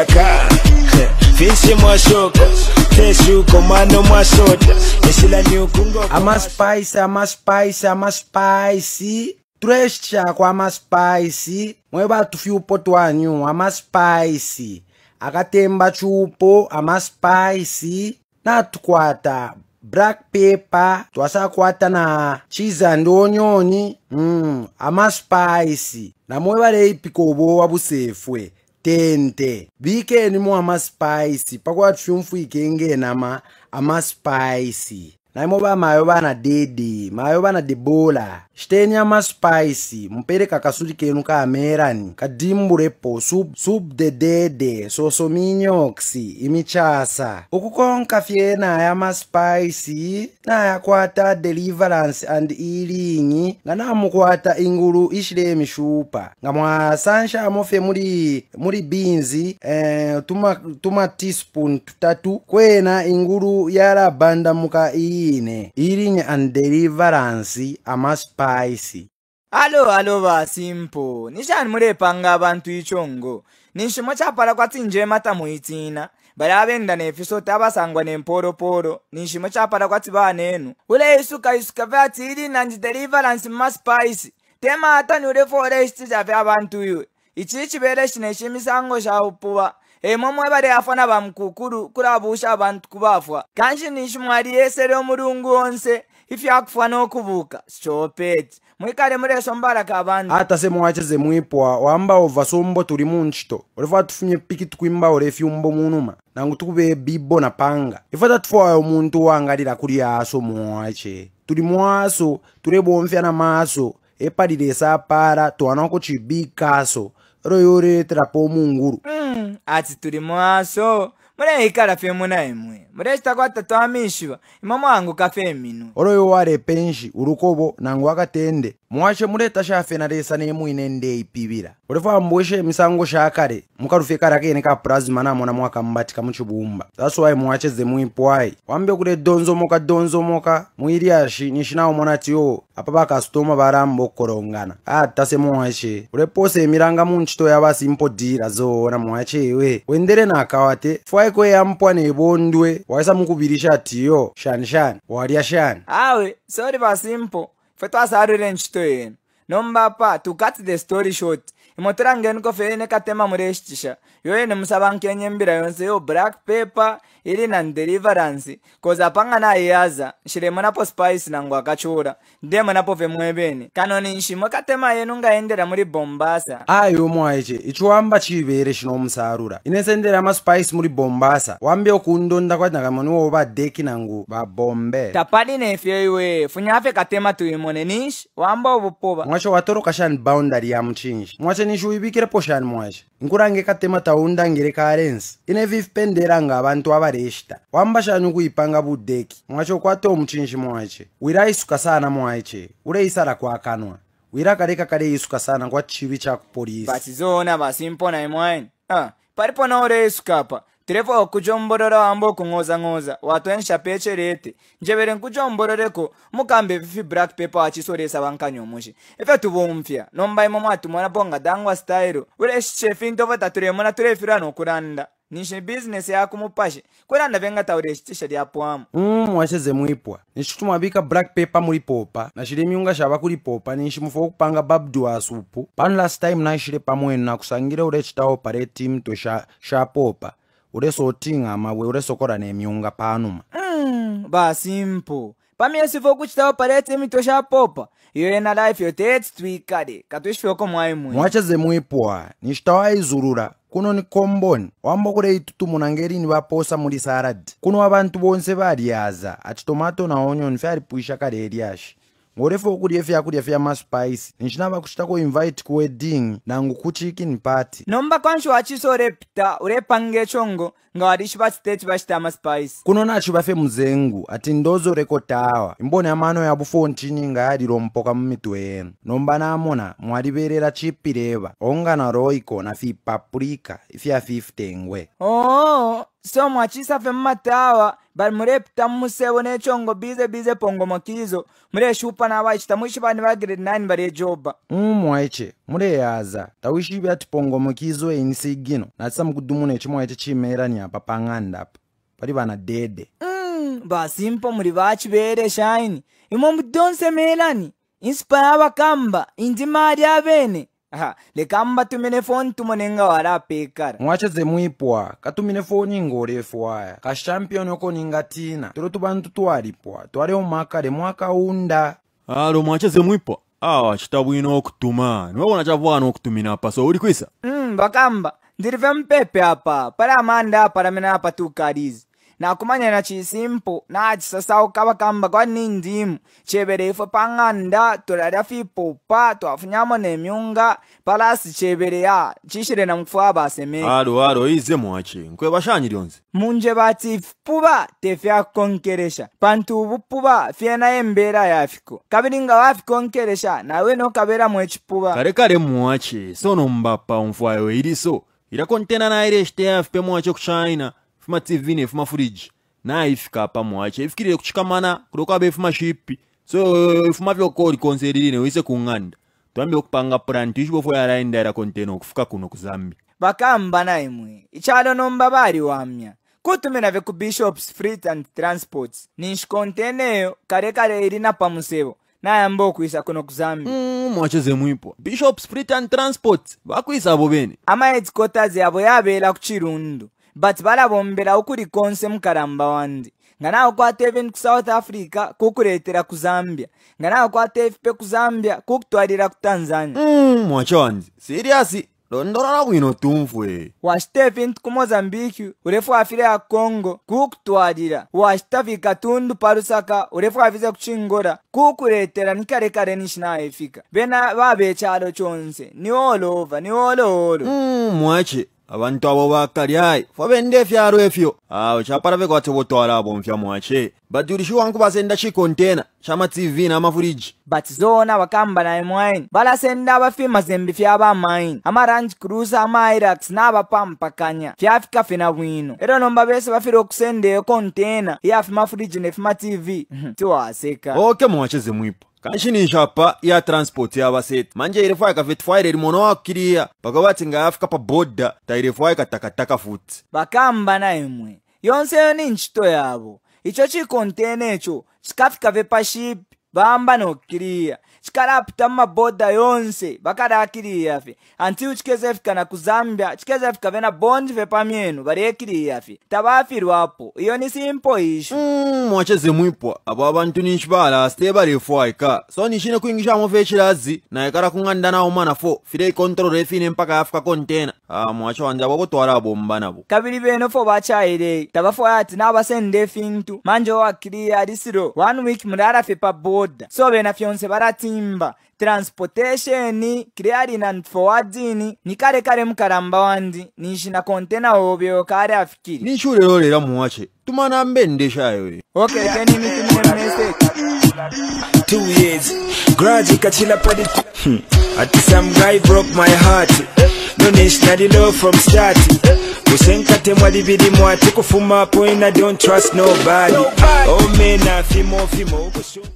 akaa Finche mashoko Teshuko mano spice. Eshila nyukungo Amaspice, amaspice, amaspice Trash chako amaspice Mwe batu fiupo twanyu spice. Akatemba chupo amaspice Natukwata black pepper twasakwata na cheese and hum, ndi onyonyi mm, amaspice namwe bo obowa busefwe tende bikeni mo amaspaisi pakwa tshumfu ikengena ma amaspaisi naimoba mayo bana dede mayo bana debola xiteni ya maspice mupere kakasudi kenu ka amerani kadimburepo sub, de dede sosominyoxi imichasa ukukonka konka fye naya maspice nayakwata deliverance and ilingi nga namukwata ingulu ixile mixupa nga mwasanxa mofe muli muli binzi eh, tuma, tuma teaspoon tutatu kwena ingulu yala banda muka ili iyine irinye anderivaransi amaspaisi alo alo vasimpo nixani mulepanga vantu ichongo ninximo chapala kwatsinje matamu itsina balavenda nefiso tavasangwa nemporoporo ninximo chapala kwatsi vanenu ule isuka isuka vatsi irine andideriveransi mumaspaisi temata niulefo ulexitiza vya vantu iwe ichi chivele xine ximisango xa upuva emomwe variafa na vamukukuru kuravusha vantu kuvafwa kanji nixi mwari yese reomurungu onse ifyakufa nokuvuka sichopeti mwikale mureso mbaraka vantu ata se muwacheze muipwa wamba ova sombo turi munchito orifa tufunye piki tukuimba orefi umbo munuma nangu tukuve bibo na panga ifa tatufawayo omuntu wangalira kuli yaso muwache turi mwaso ture bomfya na maso epadire esapara tuwana okuchibikaso ero yoretera po omunguru mm. ati tuli mu maaso mulabika laffe munnammwe muri esitakota twamishiba imamo hanguka femino oloyo warepenji urukobo nangu akatende muwache muleta shafe na lesa nemwine ndeipivira ulifa ambuishe misango shakare mukarufe kara kene ka plasma namona mwakambatika muchibumba that's why muwacheze mwipwai wambe kule donzomoka donzomoka muiriashi nishinawo monatiyo apa bakasitoma barambo kukorongana atase muwache ulepose emiranga munchito yabasi mpodira zoona muwachewe wendere nakawate fwaiko yampwa nebondwe kuti waisa mukubirisha tiyo shanishani walya shani awe sori pasimpo fwe twasarire ntchito yenu nombapa to cut the story short imotorange nikofere nekatema muri echitisha yoye nimusaba nkenya embira yonse yo black paper iri na deliverance cause apanga naiyaza nshire munapo spice nangu akachura ndiye munapo vemwebene kanoni nshimwe katema yenu ngaendera muri bombasa ayo mwaiche ichiwamba chivere chinomusarura inesendera maspice muri bombasa wambe wokundonda kwatinakamoniwo va deki nangu va bombe tapadi nefyeiwe funyafe katema tuimone ninshi wamba wovupuva mwacha watoroka xani boundary ya muchinji mwacha ni xiwivikirepo xani mwacha nkurange ka tema ta wundangere ka arensi ine vifpenderanga vantu avarexta wamba xani ku yipanga vudeki mwacha ukwatowo muchinji mwache wira isuka sana mwache ure isala kwakanwa wira kaleka kale isuka sana kwa chiwi cha kupolisa batizoona basi mpona imwaini ah, paripona ure isukapa tirefo okujomborora wambo okuñozañoza watuenshapeche rete njevere nkujombororeko mukambe vifi black paper wachisoresa wankanyo omushe efe tuvumfia nombaimo mwatumora pongadangwa stairo uleshi chefi ntovo taturemona turefirwa nokuranda nishe business yako mupashe kuranda vengataure shitisha lyapwamo mm, washeze muipwa nishitumwavika black paper mulipopa nashilimiunga shava kulipopa ninshimufa okupanga babdu asupu pano last time naishile pamwenu nakusangile ule chitaopa le timu to shapopa sha uleso otinga mawe uleso ne miunga panuma mm, basimpo pamyesiva okucitavo parece popa xapopa ena life yotete tuikale katuxifioka mwai mwe mwacheze muipwa wa izurura kuno ni komboni wamba kule itutumuna ngelini vaposa muli saladi kuno abantu bonse valyaza ati tomato na onion puisha kale eriashi ngorefa kurya fyakudya fyamaspice nchinava kuchita ku kuwedding nangu kuchiikini party nomba kwancho wachisorepita urepange chongo nga wadishi vachitechi vachita amaspice kuno nacho vafe muzengu ati ndozorekotawa imbone amano ya 14 nga yadilompoka mumitwe yenu nomba namona mwaliverera chipileva ongana roiko na fipapulika ifya fifitengwe oo oh, so mwachisafe mumatawa bari muri epitamu musevo nechongo bize bize pongomokizo muri eshupa nava chitamu ichi vani vagred 9 bari ejoba mumwaiche muri ehaza tauchivati pongomokizo e ini seigino natisa mukudumuna echimwaiche chiimeerani apa pang'andapa pari vana dede mm, basi mpo muri vachivere shaini imwe mudonse meerani insipa yavakamba indi mari avene Aha, leka mba tumine foni tumonenga wala apekara mwacheze mwipwa katumine foni ngolefwaya ka champion oko ninga tina tolo tubantu twalipwa twale omakale mwaka unda alo mwacheze mwipwa awa citabwino okutuma niwawona chavwana okutumina apa so uli kwisa mm, bakamba ndilive mpepe apa pala amanda apa lamene apa tukalize nakumanyana chisimpo naachisasauka vakamba kwa nindimu chevereifo pang'anda toralya fipopa twafunyamo nemyunga palasi chevere ya chishire na mkufu abasemeaaro ize mwache nkwe vashanyirionzi munje vati fipuva tefyakonkeresha pantu vupuva fiena embera yafiko kaviringa wafikonkeresha nawe nokavera mwechipuva kare kare mwache sono mbapa umfuwayo iriso irakontena nairestf pemwache kuchina fuma tv nefuma fridge naye ifika apa mwache ifikirire kuchikamana kudoka abe fuma shipi so ifuma vyokori konseririne wise kung'anda twambe kupanga plan ya line yaraindaira container kufika kuno kuzambi bakamba na imwe ichalo nomba vari wamya kutumilave ku bishops freight and transports ninxikonteneyo kare iri na pamusevo nayamba okuisa kuno kuzambi mm, mwacheze mwipo bishops freight and transports vakuisa avo vene ama headquarters yavo yavela kuchirundu but barabombera ukuri konse mukaramba wandi nga nawe kwateve ku south africa kukuretera ku zambia nga nawe kwateve pe ku zambia kukutwalira ku tanzania mm, wandi siriasi londolola bwino tumfwe washiteve nti ku mozambique urefu afire ya congo kukutwarira washitavika tundu parusaka urefu afize kuchingora kukuretera nikarekare nishinaefika bena babe chalo chonse ni olova ni oloholo mm, mwache abantu abo bakalyayi fobende evyalo efyo awo chapala vekwatse botwala abo mpya mwache badyulishi wankubasenda chikontena cha tv na mafuriji bati zona wakamba naye mwaini balasenda abafima zembi fyabamaini ama range cruiser ama irax n'abapampakanya fyafika fena bwino era nomba bese bafire okusenda ekontena yafi mafuriji nefi mativi tiwaseka oke okay, mwacheze mwipo kanshi kanshinishapa ya transport yabasete manje irefwai kavetfwaire rimono wakiriya paka bati ngayafika pa boda tairefwai katakataka futi bakamba na imwe yonse eyo ni ntchito yabo icho chikontena echo chikafika vepa shipi bamba nokiriya chikarapita mumabhodha yonse vakadakiriyafe hantsiu chikezefika ku zambia chikezefika vena bondi vepamyenu varekiriyafe tavafirwapo iyo ni simpo ixo mm, mwachezemwipwa apo abantu ninchi balasta barefu aika so nixine kuingixamo fechilazi naikara kung'andanawo mana fo file ikontrole efine mpaka yafika kontena ah mwacho wanje abo botwala abo mbanabo kabili beno fo bachayilei tabafo ati nabasende fintu manje wakiriya alisiro one week mudarafe pa boda so bena fyonse barati simba transportation clearing and forwarding ni kale kale mukalamba wandi ninjina kontena wobyo kale afikiri lole la muwache tumana mbendeshayo okay then mistake two years grudge kachila padi hmm. at some guy broke my heart no national law from start usenkatemwa libiri mwati kufuma point i don't trust nobody omenafimofimo oh,